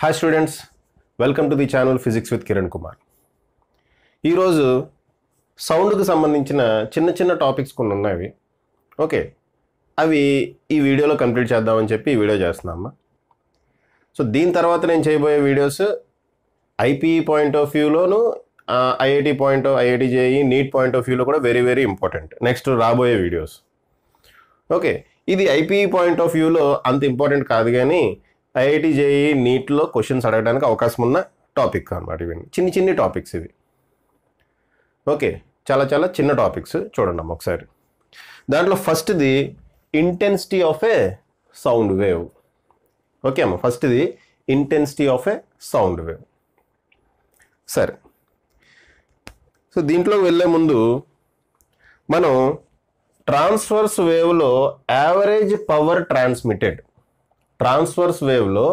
Hi students welcome to the channel physics with Kiran Kumar ఈరోజు సౌండ్కి సంబంధించిన చిన్న చిన్న టాపిక్స్ కొన్ని ఉన్నాయి ఓకే అవి ఈ వీడియోలో కంప్లీట్ చేద్దామని చెప్పి ఈ వీడియో చేస్తున్నామ్మా సో దీని తర్వాత నేను చేయబోయే వీడియోస్ ఐపీఈ పాయింట్ ఆఫ్ వ్యూలోను IIT point IIT JEE NEET point of వ్యూలో కూడా వెరీ వెరీ ఇంపార్టెంట్ నెక్స్ట్ రాబోయే వీడియోస్ ఓకే ఇది ఐపీఈ పాయింట్ ఆఫ్ వ్యూలో అంత ఇంపార్టెంట్ కాదు కానీ ఐఐటి జేఈ నీట్లో క్వశ్చన్స్ అడగడానికి అవకాశం ఉన్న టాపిక్ అనమాట ఇవన్నీ చిన్ని చిన్ని టాపిక్స్ ఇవి ఓకే చాలా చాలా చిన్న టాపిక్స్ చూడండి అమ్మ ఒకసారి దాంట్లో ఫస్ట్ది intensity of a sound wave okay అమ్మ ఫస్ట్ది intensity of a sound wave సరే సో దీంట్లో వెళ్ళే ముందు మనం ట్రాన్స్ఫర్స్ వేవ్లో యావరేజ్ పవర్ ట్రాన్స్మిటెడ్ ట్రాన్స్ఫర్స్ వేవ్లో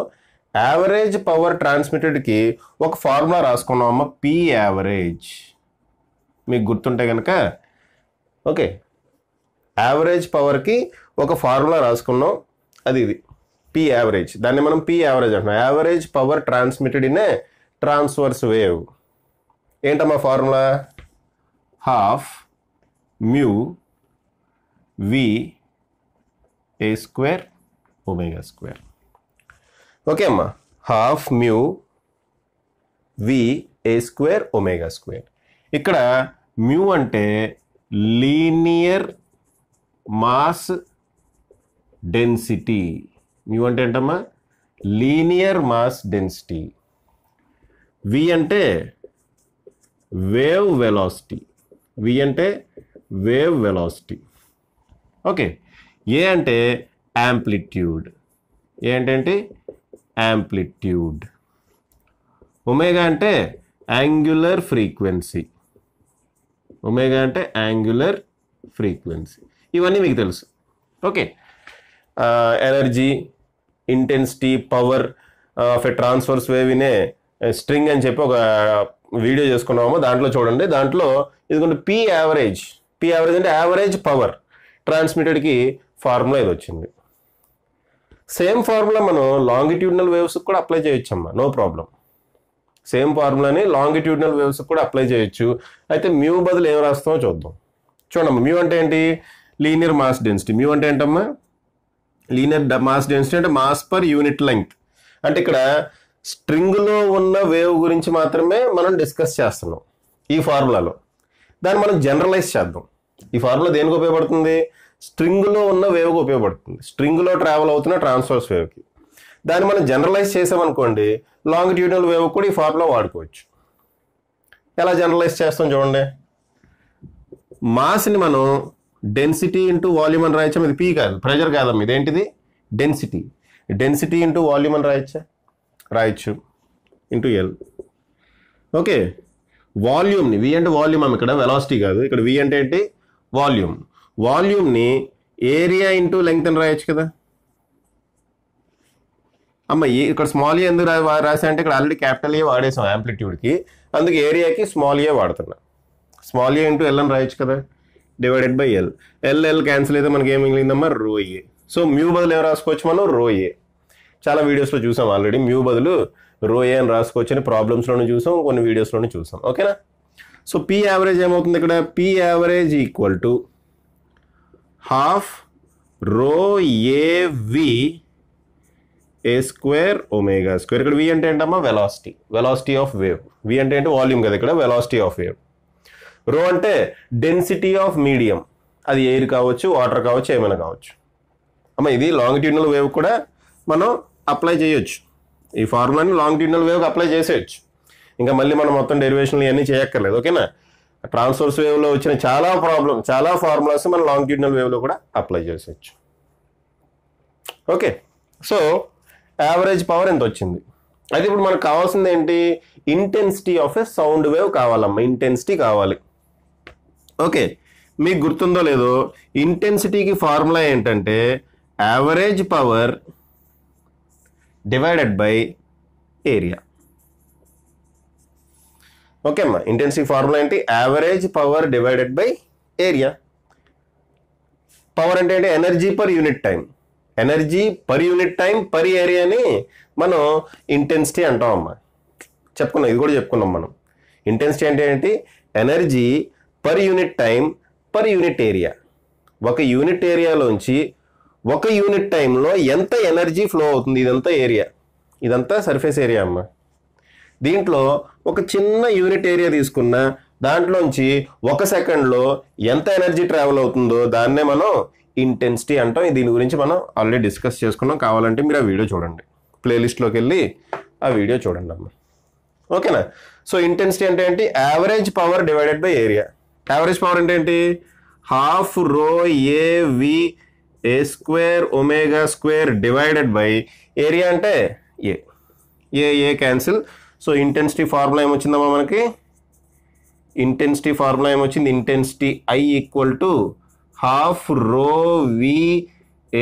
యావరేజ్ పవర్ ట్రాన్స్మిటెడ్కి ఒక ఫార్ములా రాసుకున్నామమ్మ పి యావరేజ్ మీకు గుర్తుంటే కనుక ఓకే యావరేజ్ పవర్కి ఒక ఫార్ములా రాసుకున్నాం అది ఇది పి యావరేజ్ దాన్ని మనం పి యావరేజ్ అంటున్నాం average power transmitted in a transverse wave ఏంటమ్మా formula half mu V A square omega square okay అమ్మా half mu V A square omega square ఇక్కడ మ్యూ అంటే లీనియర్ మాస్ డెన్సిటీ మ్యూ అంటే ఏంటమ్మా linear mass density వి అంటే wave velocity వి అంటే wave velocity okay ఏ అంటే amplitude ఏంటంటే యాంప్లిట్యూడ్ ఒమేగా అంటే యాంగులర్ ఫ్రీక్వెన్సీ ఒమేగా అంటే యాంగులర్ ఫ్రీక్వెన్సీ ఇవన్నీ మీకు తెలుసు okay energy intensity power of a transverse వేవినే స్ట్రింగ్ అని చెప్పి ఒక వీడియో చేసుకున్నాము దాంట్లో చూడండి దాంట్లో ఇదిగోండి పీ యావరేజ్ పీ యావరేజ్ అంటే యావరేజ్ పవర్ ట్రాన్స్మిటెడ్కి ఫార్ములా ఇది వచ్చింది సేమ్ ఫార్ములా మనం లాంగిట్యూడినల్ వేవ్స్కి కూడా అప్లై చేయొచ్చమ్మా నో ప్రాబ్లం సేమ్ ఫార్ములాని లాంగిట్యూడినల్ వేవ్స్కి కూడా అప్లై చేయొచ్చు అయితే మ్యూ బదులు ఏం రాస్తామో చూద్దాం చూడమ్మా మ్యూ అంటే ఏంటి లీనియర్ మాస్ డెన్సిటీ మ్యూ అంటే ఏంటమ్మా లీనియర్ మాస్ డెన్సిటీ అంటే మాస్ పర్ యూనిట్ లెంగ్త్ అంటే ఇక్కడ స్ట్రింగ్లో ఉన్న వేవ్ గురించి మాత్రమే మనం డిస్కస్ చేస్తున్నాం ఈ ఫార్ములాలో దాన్ని మనం జనరలైజ్ చేద్దాం ఈ ఫార్ములా దేనికి ఉపయోగపడుతుంది స్ట్రింగ్లో ఉన్న వేవ్కి ఉపయోగపడుతుంది స్ట్రింగ్లో ట్రావెల్ అవుతున్న ట్రాన్స్వర్స్ వేవ్కి దాన్ని మనం జనరలైజ్ చేసామనుకోండి లాంగ్ లాంగిట్యూడినల్ వేవ్ కూడా ఈ ఫార్ములా వాడుకోవచ్చు ఎలా జనరలైజ్ చేస్తాం చూడండి మాస్ని మనం డెన్సిటీ ఇంటూ వాల్యూమ్ అని రాయొచ్చా ఇది పీ కాదు ప్రెజర్ కాదమ్మ ఏంటిది డెన్సిటీ డెన్సిటీ ఇంటూ వాల్యూమ్ అని రాయొచ్చా రాయొచ్చు ఇంటూ ఎల్ ఓకే వాల్యూమ్ని వి అంటే వాల్యూమ్ అమ్మ ఇక్కడ వెలాసిటీ కాదు ఇక్కడ వి అంటే ఏంటి వాల్యూమ్ వాల్యూమ్ని ఏరియా ఇంటూ లెంగ్త్ అని రాయొచ్చు కదా అమ్మ ఇక్కడ స్మాల్ ఏ ఎందుకు రాసా అంటే ఇక్కడ ఆల్రెడీ క్యాపిటల్ ఏ వాడేసాం యాంప్లిట్యూడ్కి అందుకే ఏరియాకి స్మాల్ ఏ వాడుతున్నా స్మాల్ ఏ ఇంటూ ఎల్ అని రాయొచ్చు కదా divided by L L L cancel అయితే మనకి ఏం మిగిలిందమ్మా రో ఏ సో మ్యూ బదులు ఏం రాసుకోవచ్చు మనం రో ఏ చాలా వీడియోస్లో చూసాం ఆల్రెడీ మ్యూ బదులు రో ఏ అని రాసుకోవచ్చు అని ప్రాబ్లమ్స్లోనే చూసాం కొన్ని వీడియోస్లోనే చూసాం ఓకేనా సో పీ యావరేజ్ ఏమవుతుంది ఇక్కడ P average equal to half rho A V A square omega square ఇక్కడ వి అంటే ఏంటమ్మా velocity velocity of wave V అంటే ఏంటి వాల్యూమ్ కదా ఇక్కడ వెలాసిటీ ఆఫ్ వేవ్ రో అంటే డెన్సిటీ ఆఫ్ మీడియం అది ఎయిర్ కావచ్చు వాటర్ కావచ్చు ఏమైనా కావచ్చు అమ్మ ఇది లాంగ్ ట్యూనల్ వేవ్ కూడా మనం అప్లై చేయొచ్చు ఈ ఫార్ములాని లాంగ్ లాంగిట్యూడినల్ వేవ్కి అప్లై చేసేయచ్చు ఇంకా మళ్ళీ మనం మొత్తం డెరివేషన్లు ఇవన్నీ చేయక్కర్లేదు ఓకేనా ట్రాన్స్ఫర్స్ వేవ్లో వచ్చిన చాలా ప్రాబ్లం చాలా ఫార్ములాస్ మనం లాంగిట్యూడినల్ వేవ్లో కూడా అప్లై చేసేయచ్చు ఓకే సో యావరేజ్ పవర్ ఎంత వచ్చింది అయితే ఇప్పుడు మనకు కావాల్సింది ఏంటి intensity of a sound wave కావాలమ్మా ఇంటెన్సిటీ కావాలి ఓకే మీకు గుర్తుందో లేదో ఇంటెన్సిటీకి ఫార్ములా ఏంటంటే average power divided by area okay అమ్మా ఇంటెన్సివ్ ఫార్ములా ఏంటి average power divided by area power అంటే ఏంటి energy per unit time energy per unit time per ఏరియాని మనం ఇంటెన్సిటీ అంటాం అమ్మా చెప్పుకున్నాం ఇది కూడా చెప్పుకున్నాం మనం ఇంటెన్సిటీ అంటే ఏంటి energy per unit time per unit area ఒక యూనిట్ ఏరియాలోంచి ఒక యూనిట్ టైంలో ఎంత ఎనర్జీ ఫ్లో అవుతుంది ఇదంతా ఏరియా ఇదంతా సర్ఫేస్ ఏరియా అమ్మా దీంట్లో ఒక చిన్న యూనిట్ ఏరియా తీసుకున్న దాంట్లోంచి ఒక సెకండ్లో ఎంత ఎనర్జీ ట్రావెల్ అవుతుందో దాన్నే మనం ఇంటెన్సిటీ అంటాం దీని గురించి మనం ఆల్రెడీ డిస్కస్ చేసుకున్నాం కావాలంటే మీరు ఆ వీడియో చూడండి ప్లేలిస్ట్లోకి వెళ్ళి ఆ వీడియో చూడండి అమ్మ ఓకేనా సో ఇంటెన్సిటీ అంటే ఏంటి average power divided by area average power అంటే ఏంటి half rho A V A square omega square divided by area అంటే A A A cancel so intensity formula ఏమొచ్చిందమ్మా మనకి ఇంటెన్సిటీ ఫార్ములా ఏమొచ్చింది intensity I equal to half rho V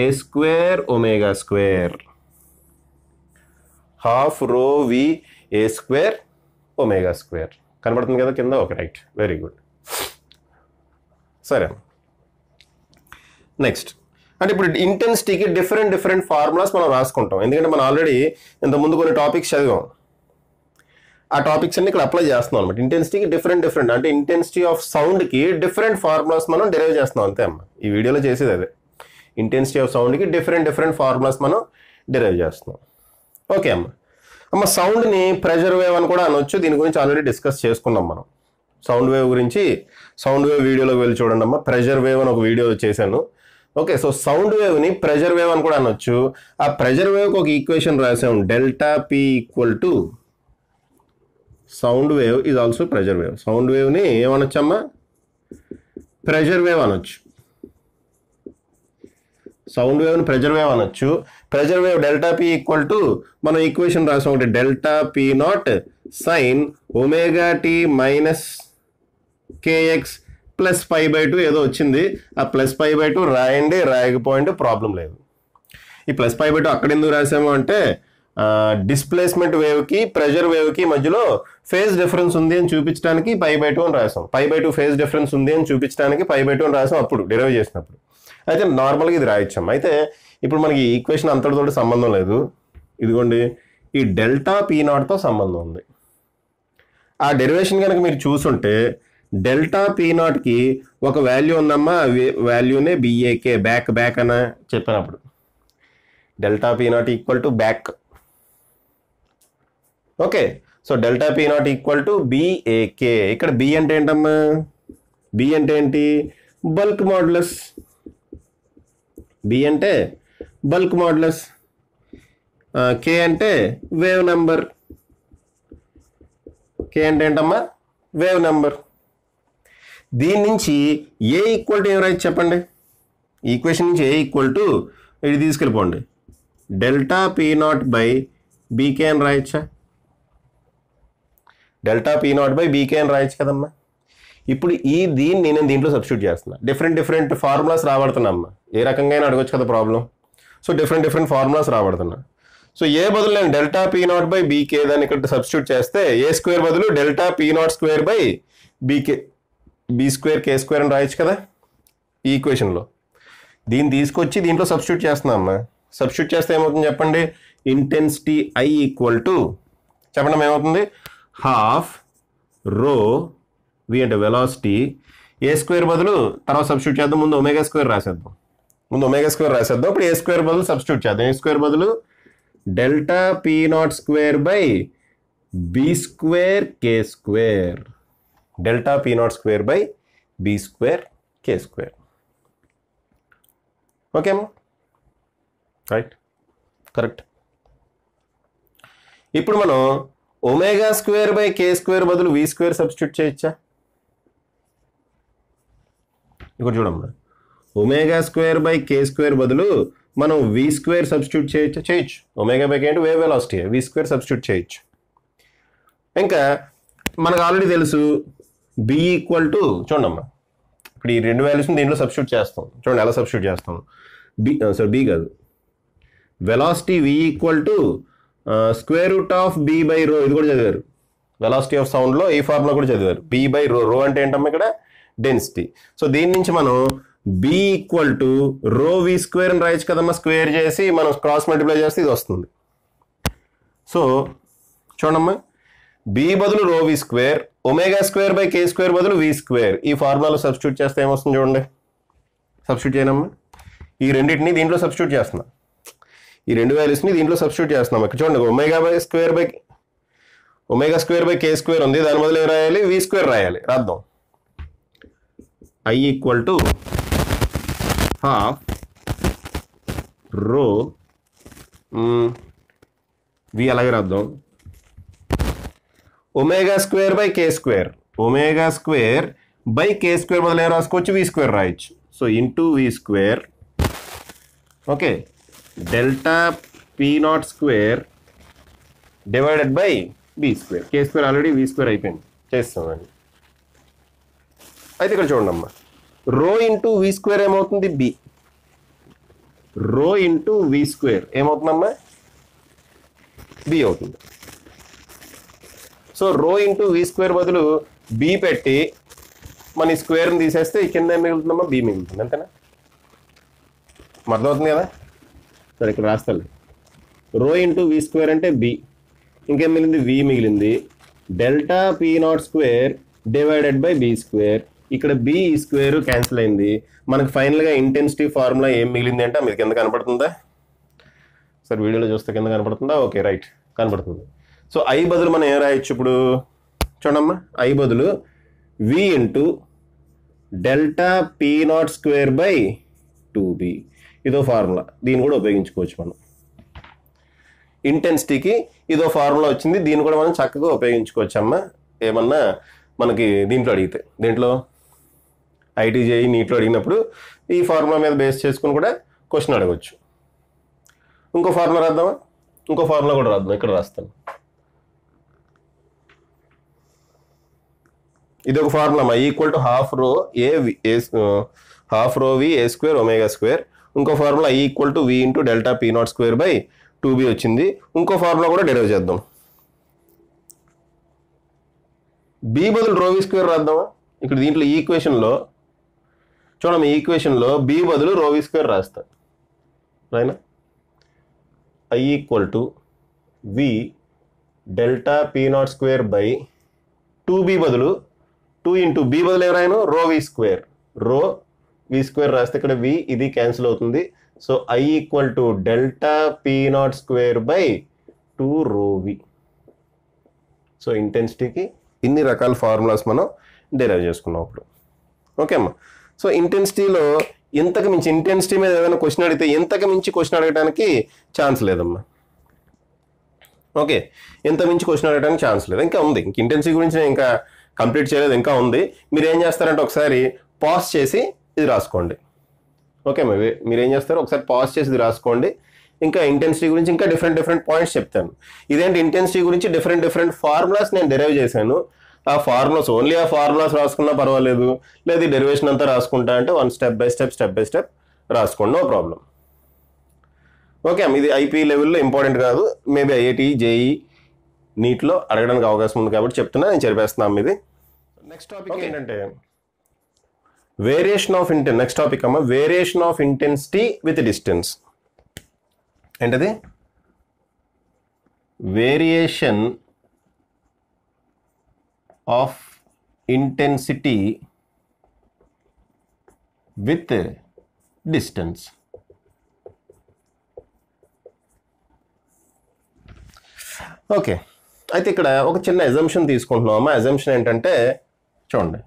A square omega square half rho V A square omega square కనబడుతుంది కదా కింద okay right very good సరే next అంటే ఇప్పుడు ఇంటెన్సిటీకి different different formulas మనం రాసుకుంటాం ఎందుకంటే మనం ఆల్రెడీ ఇంతకుముందు కొన్ని టాపిక్స్ చదివాం ఆ టాపిక్స్ అన్ని ఇక్కడ అప్లై చేస్తున్నాం అనమాట ఇంటెన్సిటీకి డిఫరెంట్ డిఫరెంట్ అంటే ఇంటెన్సిటీ ఆఫ్ సౌండ్కి డిఫరెంట్ ఫార్ములాస్ మనం డెరైవ్ చేస్తున్నాం అంతే అమ్మ ఈ వీడియోలో చేసేది అదే ఇంటెన్సిటీ ఆఫ్ సౌండ్కి డిఫరెంట్ డిఫరెంట్ ఫార్ములాస్ మనం డెరైవ్ చేస్తున్నాం ఓకే అమ్మ అమ్మ సౌండ్ని ప్రెషర్ వేవ్ అని కూడా అనొచ్చు దీని గురించి ఆల్రెడీ డిస్కస్ చేసుకున్నాం మనం సౌండ్ వేవ్ గురించి సౌండ్ వేవ్ వీడియోలోకి వెళ్ళి చూడండి అమ్మ ప్రెజర్ వేవ్ అని ఒక వీడియో చేశాను ఓకే సో సౌండ్ వేవ్ని ప్రెజర్ వేవ్ అని కూడా అనొచ్చు ఆ ప్రెజర్ వేవ్కి ఒక ఈక్వేషన్ రాసాం delta P equal to sound wave ఇది ఆల్సో ప్రెజర్ వేవ్ సౌండ్ వేవ్ని ఏమనొచ్చమ్మా ప్రెజర్ వేవ్ అనొచ్చు సౌండ్ వేవ్ని ప్రెజర్ వేవ్ అనొచ్చు pressure wave delta P equal to మనం ఈక్వేషన్ రాసాం ఒకటి delta P naught sine omega T minus KX plus five by two ఏదో వచ్చింది ఆ ప్లస్ ఫైవ్ బై టూ రాయండి రాయకపోయింటే ప్రాబ్లం లేదు ఈ ప్లస్ ఫైవ్ బై టూ అక్కడ ఎందుకు రాసాము అంటే డిస్ప్లేస్మెంట్ వేవ్కి ప్రెషర్ వేవ్కి మధ్యలో ఫేజ్ డిఫరెన్స్ ఉంది అని చూపించడానికి పై బై టూ అని రాసాం pi by two phase difference ఉంది అని చూపించడానికి పై బై టూ అని రాసాం అప్పుడు డెలివరీ చేసినప్పుడు అయితే నార్మల్గా ఇది రాయించాం అయితే ఇప్పుడు మనకి ఈక్వేషన్ అంతటితో సంబంధం లేదు ఇదిగోండి ఈ డెల్టా పీ నాట్తో సంబంధం ఉంది ఆ డెరివేషన్ కనుక మీరు చూసుంటే డెల్టా పీ నాట్కి ఒక వాల్యూ ఉందమ్మా వాల్యూనే బీఏకే బ్యాక్ బ్యాక్ అని చెప్పినప్పుడు delta P naught equal to back okay so delta P naught equal to BAK ఇక్కడ బి అంటే ఏంటమ్మా బి అంటే ఏంటి బల్క్ మోడ్లస్ బి అంటే బల్క్ మోడ్లస్ కే అంటే వేవ్ నెంబర్ కే అంటే ఏంటమ్మా వేవ్ నెంబర్ దీని నుంచి ఏ ఈక్వల్ టు ఎవరైతే చెప్పండి ఈక్వేషన్ నుంచి ఏ ఈక్వల్ టు ఇది తీసుకెళ్ళిపోండి delta P naught by BK అని రాయొచ్చా delta P naught by BK అని రాయొచ్చు కదమ్మా ఇప్పుడు ఈ దీన్ని నేను దీంట్లో సబ్స్టిట్యూట్ చేస్తున్నా డిఫరెంట్ డిఫరెంట్ ఫార్ములాస్ రాబడుతున్నామ్మా ఏ రకంగా అడగొచ్చు కదా problem so different different formulas రాబడుతున్నా సో ఏ బదులు నేను delta P naught by BK దాన్ని ఇక్కడ సబ్స్టిట్యూట్ చేస్తే ఏ స్క్వేర్ బదులు delta P naught square by BK B square K square అని రాయొచ్చు కదా ఈక్వేషన్లో దీన్ని తీసుకొచ్చి దీంట్లో సబ్స్టిట్యూట్ చేస్తున్నామ్మా సబ్స్టిట్యూట్ చేస్తే ఏమవుతుంది చెప్పండి ఇంటెన్సిటీ ఐ ఈక్వల్ టు చెప్పడం ఏమవుతుంది హాఫ్ రో వి అంటే వెలాసిటీ ఏ స్క్వేర్ బదులు తర్వాత సబ్స్టిట్యూట్ చేద్దాం ముందు ఒమేగా స్క్వేర్ రాసేద్దాం ముందు ఒమేగా స్క్వేర్ రాసేద్దాం ఇప్పుడు ఏ స్క్వేర్ బదులు సబ్స్టిట్యూట్ చేద్దాం ఏ స్క్వేర్ బదులు delta P naught square by B square K square delta P naught square by B square K square ఓకేమో రైట్ కరెక్ట్ ఇప్పుడు మనం omega square by K square బదులు V square substitute చేయొచ్చా ఇక్కడ చూడమ్మా omega square by K square బదులు మనం వి square substitute చేయొచ్చు చేయొచ్చు ఒమేగా బై కేంటి అంటే wave velocity V square substitute చేయొచ్చు ఇంకా మనకు ఆల్రెడీ తెలుసు బి ఈక్వల్ టు చూడమ్మా ఇప్పుడు ఈ రెండు వాల్యూస్ని దీంట్లో సబ్స్టిట్యూట్ చేస్తాం చూడండి ఎలా సబ్స్టిట్యూట్ చేస్తాం బి సారీ బి కాదు velocity V equal to square root of B by rho ఇది కూడా చదివారు వెలాసిటీ ఆఫ్ సౌండ్లో ఈ ఫార్ములా కూడా చదివారు బీ బై రో రో అంటే ఏంటమ్మా ఇక్కడ డెన్సిటీ సో దీని నుంచి మనం బి ఈక్వల్ టు రో వి స్క్వేర్ అని రాయొచ్చు కదమ్మా స్క్వేర్ చేసి మనం క్రాస్ మల్టిప్లై చేస్తే ఇది వస్తుంది సో చూడమ్మా బి బదులు rho V square omega square by K square బదులు వి స్క్వేర్ ఈ ఫార్ములాలో సబ్స్టిట్యూట్ చేస్తే ఏమొస్తుంది చూడండి సబ్స్టిట్యూట్ చేయనమ్మా ఈ రెండింటిని దీంట్లో సబ్స్టిట్యూట్ చేస్తున్నా ఈ రెండు వాల్యూస్ని దీంట్లో సబ్స్టిట్యూట్ చేస్తున్నాం ఇక్కడ చూడండి omega by square by omega square by K square ఉంది దాని బదులు ఏం రాయాలి వి స్క్వేర్ రాయాలి రాద్దాం I equal to half rho V అలాగే రాద్దాం omega square by K square omega square by K square బదులు ఏం రాసుకోవచ్చు వి స్క్వేర్ రాయొచ్చు so into V square okay delta P naught square divided by B square K square already B square అయిపోయింది చేస్తామని అయితే ఇక్కడ చూడండి అమ్మా రో ఇంటూ వి స్క్వేర్ ఏమవుతుంది B rho into V square ఏమవుతుందమ్మా బి అవుతుంది so rho into V square బదులు బి పెట్టి మన స్క్వేర్ని తీసేస్తే కింద ఏం మిగులుతుందమ్మా బి మిగులుతుంది అంతేనా అర్థమవుతుంది కదా సరే ఇక్కడ రాస్తాను రో ఇంటూ వి స్క్వేర్ అంటే బి ఇంకేం మిగిలింది వి మిగిలింది delta P naught square divided by B square ఇక్కడ బి స్క్వేర్ క్యాన్సిల్ అయింది మనకు ఫైనల్గా ఇంటెన్సిటీ ఫార్ములా ఏం మిగిలింది అంటే మీకు కింద కనపడుతుందా సార్ వీడియోలో చూస్తే కింద కనపడుతుందా ఓకే రైట్ కనపడుతుంది సో ఐ బదులు మనం ఏం రాయొచ్చు ఇప్పుడు చూడమ్మా ఐ బదులు V into delta P naught square by two B ఇదో ఫార్ములా దీన్ని కూడా ఉపయోగించుకోవచ్చు మనం ఇంటెన్సిటీకి ఇదో ఫార్ములా వచ్చింది దీన్ని కూడా మనం చక్కగా ఉపయోగించుకోవచ్చు అమ్మ ఏమన్నా మనకి దీంట్లో అడిగితే దీంట్లో ఐటీజేఈ e నీట్లో అడిగినప్పుడు ఈ ఫార్ములా మీద బేస్ చేసుకుని కూడా క్వశ్చన్ అడగవచ్చు ఇంకో ఫార్ములా రాద్దామా ఇంకో ఫార్ములా కూడా రాద్దాం ఇక్కడ రాస్తాను ఇది ఒక ఫార్ములా ఈక్వల్ టు హాఫ్ రో A half rho V A square omega square ఇంకో formula I equal to V into delta P naught square by two B వచ్చింది ఇంకో ఫార్ములా కూడా డెరైవ్ చేద్దాం బి బదులు రోవీ స్క్వేర్ రాద్దాం ఇక్కడ దీంట్లో ఈక్వేషన్లో e చూడండి మీ ఈక్వేషన్లో బి బదులు రోవీ స్క్వేర్ రాస్తా రైనా I equal to V delta P naught square by two B బదులు టూ ఇంటూ బి బదులు ఎవరైనా రో వి స్క్వేర్ రో వి స్క్వేర్ రాస్తే ఇక్కడ వి ఇది క్యాన్సిల్ అవుతుంది so I equal to delta P naught square by two rho V so ఇంటెన్సిటీకి ఇన్ని రకాల ఫార్ములాస్ మనం డిరైవ్ చేసుకున్నాం అప్పుడు ఓకే అమ్మా సో ఇంటెన్సిటీలో ఇంతకు మించి ఇంటెన్సిటీ మీద ఏదైనా క్వశ్చన్ అడిగితే ఇంతకు మించి క్వశ్చన్ అడగడానికి ఛాన్స్ లేదమ్మా ఓకే ఇంత మించి క్వశ్చన్ అడగడానికి ఛాన్స్ లేదు ఇంకా ఉంది ఇంక ఇంటెన్సిటీ గురించి నేను ఇంకా కంప్లీట్ చేయలేదు ఇంకా ఉంది మీరు ఏం చేస్తారంటే ఒకసారి పాస్ చేసి ఇది రాసుకోండి ఓకే మరి మీరేం చేస్తారు ఒకసారి పాజ్ చేసి ఇది రాసుకోండి ఇంకా ఇంటెన్సిటీ గురించి ఇంకా డిఫరెంట్ డిఫరెంట్ పాయింట్స్ చెప్తాను ఇదేంటి ఇంటెన్సిటీ గురించి డిఫరెంట్ డిఫరెంట్ ఫార్ములాస్ నేను డెరైవ్ చేశాను ఆ ఫార్ములాస్ ఓన్లీ ఆ ఫార్ములాస్ రాసుకున్నా పర్వాలేదు లేదు డెరివేషన్ అంతా రాసుకుంటా అంటే one step by step step by step రాసుకోండి నో ప్రాబ్లం ఓకే ఇది ఐపీ లెవెల్లో ఇంపార్టెంట్ కాదు మేబీ ఐఐటి జేఈ నీట్లో అడగడానికి అవకాశం ఉంది కాబట్టి చెప్తున్నా నేను చెప్పేస్తున్నాం ఇది నెక్స్ట్ టాపిక్ ఏంటంటే variation of intensity next topic variation of intensity with distance and the variation of intensity with distance okay అయితే ఇక్కడ ఒక చిన్న అజంప్షన్ తీసుకుంటున్నామా అజంప్షన్ ఏంటంటే చూడండి